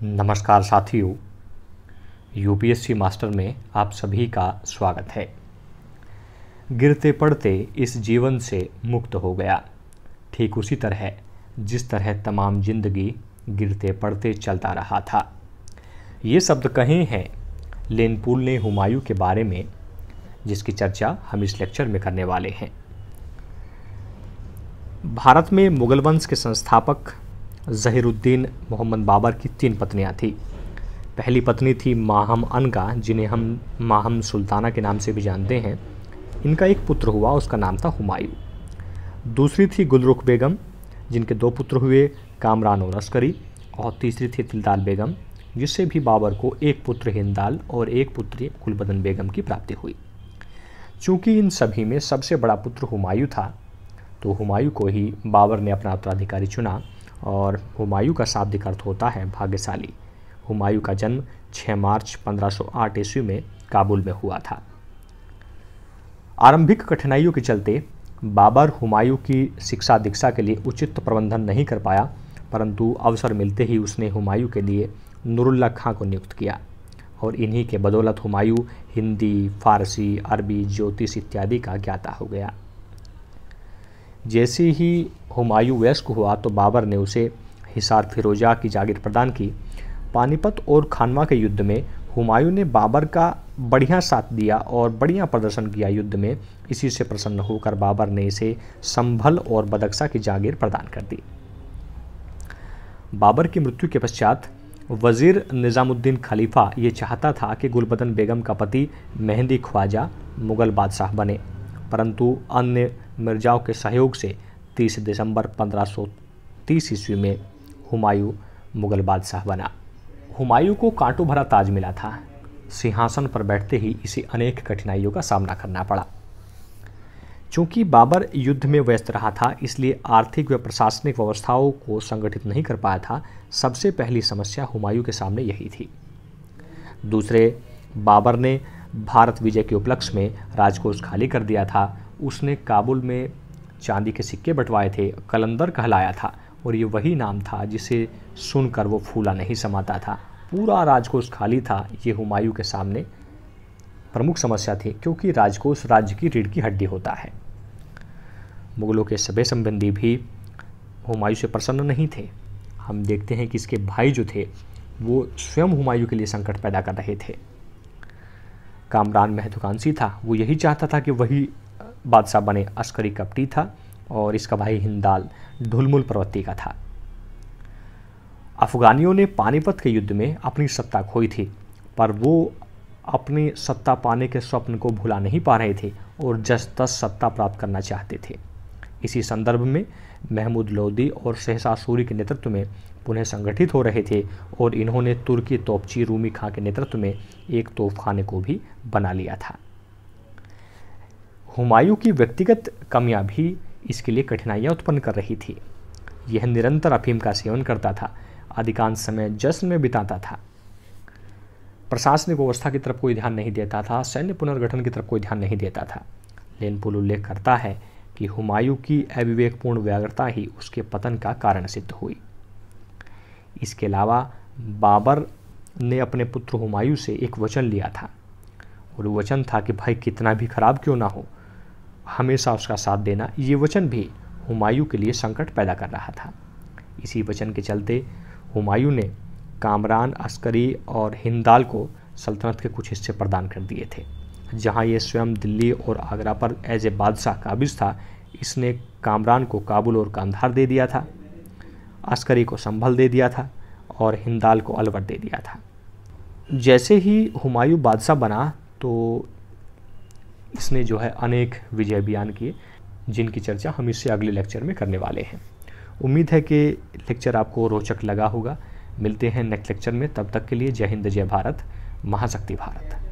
हम्म। नमस्कार साथियों UPSC master में आप सभी का स्वागत है गिरते पड़ते इस जीवन से मुक्त हो गया ठीक उसी तरह जिस तरह तमाम जिंदगी गिरते पड़ते चलता रहा था ये शब्द कहे हैं लेनपुल ने हुमायूं के बारे में जिसकी चर्चा हम इस लेक्चर में करने वाले हैं भारत में मुगल वंश के संस्थापक जहीरुद्दीन मोहम्मद बाबर की तीन पत्नियां थीं पहली पत्नी थी माहम अनका जिन्हें हम माहम सुल्ताना के नाम से भी जानते हैं इनका एक पुत्र हुआ उसका नाम था हुमायूं दूसरी थी गुलरुख बेगम जिनके दो पुत्र हुए कामरान और अस्करी और तीसरी थी तिलदाल बेगम जिससे भी बाबर को एक पुत्र हिंदाल और एक पुत्री गुलबदन बेगम की प्राप्ति हुई चूँकि इन सभी में सबसे बड़ा पुत्र हुमायूं था तो हुमायूं को ही बाबर ने अपना उत्तराधिकारी चुना और हुमायूं का शाब्दिक अर्थ होता है भाग्यशाली हुमायूं का जन्म 6 मार्च 1508 ईस्वी में काबुल में हुआ था आरंभिक कठिनाइयों के चलते बाबर हुमायूं की शिक्षा दीक्षा के लिए उचित प्रबंधन नहीं कर पाया परंतु अवसर मिलते ही उसने हुमायूं के लिए नूरुल्ला खां को नियुक्त किया और इन्हीं के बदौलत हुमायूं हिंदी फारसी अरबी ज्योतिष इत्यादि का ज्ञाता हो गया जैसे ही हुमायूं वयस्क हुआ तो बाबर ने उसे हिसार फिरोजा की जागीर प्रदान की पानीपत और खानवा के युद्ध में हुमायूं ने बाबर का बढ़िया साथ दिया और बढ़िया प्रदर्शन किया युद्ध में इसी से प्रसन्न होकर बाबर ने इसे संभल और बदक्सा की जागीर प्रदान कर दी बाबर की मृत्यु के पश्चात वज़ीर निज़ामुद्दीन खलीफा ये चाहता था कि गुलबदन बेगम का पति मेहंदी ख्वाजा मुग़ल बादशाह बने परंतु अन्य मिर्जाओं के सहयोग से 30 दिसंबर 1530 ईस्वी में हुमायूं मुगल बादशाह बना हुमायूं को कांटों भरा ताज मिला था सिंहासन पर बैठते ही इसे अनेक कठिनाइयों का सामना करना पड़ा चूंकि बाबर युद्ध में व्यस्त रहा था इसलिए आर्थिक व प्रशासनिक व्यवस्थाओं को संगठित नहीं कर पाया था सबसे पहली समस्या हुमायूं के सामने यही थी दूसरे बाबर ने भारत विजय के उपलक्ष्य में राजकोष खाली कर दिया था उसने काबुल में चांदी के सिक्के बंटवाए थे कलंदर कहलाया था और ये वही नाम था जिसे सुनकर वो फूला नहीं समाता था पूरा राजकोष खाली था ये हुमायूं के सामने प्रमुख समस्या थी क्योंकि राजकोष राज्य की रीढ़ की हड्डी होता है मुगलों के सभी संबंधी भी हुमायूं से प्रसन्न नहीं थे हम देखते हैं कि इसके भाई जो थे वो स्वयं हुमायूं के लिए संकट पैदा कर रहे थे कामरान महत्वाकांक्षी था वो यही चाहता था कि वही बादशाह बने अस्करी कपटी था और इसका भाई हिंदाल ढुलमुल प्रवृत्ति का था अफगानियों ने पानीपत के युद्ध में अपनी सत्ता खोई थी पर वो अपनी सत्ता पाने के स्वप्न को भुला नहीं पा रहे थे और जस तस सत्ता प्राप्त करना चाहते थे इसी संदर्भ में महमूद लोदी और शहसा सूरी के नेतृत्व में पुनः संगठित हो रहे थे और इन्होंने तुर्की तोपची रूमी खां के नेतृत्व में एक तोपखाने को भी बना लिया था हुमायूं की व्यक्तिगत कमियां भी इसके लिए कठिनाइयां उत्पन्न कर रही थी यह निरंतर अफीम का सेवन करता था अधिकांश समय जश्न में बिताता था प्रशासनिक व्यवस्था की तरफ कोई ध्यान नहीं देता था सैन्य पुनर्गठन की तरफ कोई ध्यान नहीं देता था लेनपुल उल्लेख करता है कि हुमायूं की अविवेकपूर्ण व्याग्रता ही उसके पतन का कारण सिद्ध हुई इसके अलावा बाबर ने अपने पुत्र हुमायूं से एक वचन लिया था और वचन था कि भाई कितना भी खराब क्यों ना हो हमेशा उसका साथ देना ये वचन भी हुमायूं के लिए संकट पैदा कर रहा था इसी वचन के चलते हुमायूं ने कामरान अस्करी और हिंदाल को सल्तनत के कुछ हिस्से प्रदान कर दिए थे जहां ये स्वयं दिल्ली और आगरा पर एज ए बादशाह काबिज था इसने कामरान को काबुल और कांधार दे दिया था अस्करी को संभल दे दिया था और हिंदाल को अलवर दे दिया था जैसे ही हुमायूं बादशाह बना तो इसने जो है अनेक विजय अभियान किए जिनकी चर्चा हम इससे अगले लेक्चर में करने वाले हैं उम्मीद है कि लेक्चर आपको रोचक लगा होगा मिलते हैं नेक्स्ट लेक्चर में तब तक के लिए जय हिंद जय भारत महाशक्ति भारत